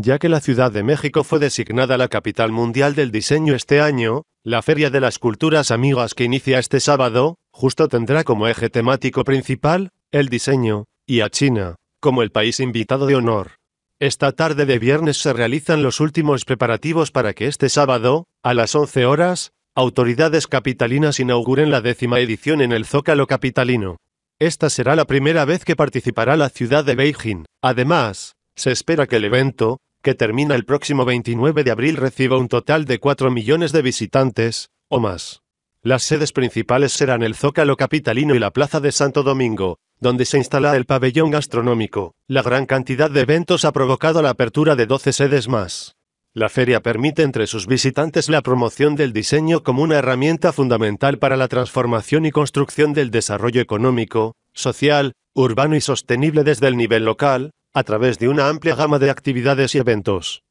Ya que la Ciudad de México fue designada la capital mundial del diseño este año, la Feria de las Culturas Amigas que inicia este sábado, justo tendrá como eje temático principal, el diseño, y a China, como el país invitado de honor. Esta tarde de viernes se realizan los últimos preparativos para que este sábado, a las 11 horas, autoridades capitalinas inauguren la décima edición en el Zócalo Capitalino. Esta será la primera vez que participará la ciudad de Beijing. Además, se espera que el evento, que termina el próximo 29 de abril, reciba un total de 4 millones de visitantes, o más. Las sedes principales serán el Zócalo Capitalino y la Plaza de Santo Domingo, donde se instala el pabellón gastronómico. La gran cantidad de eventos ha provocado la apertura de 12 sedes más. La feria permite entre sus visitantes la promoción del diseño como una herramienta fundamental para la transformación y construcción del desarrollo económico, social, urbano y sostenible desde el nivel local, a través de una amplia gama de actividades y eventos.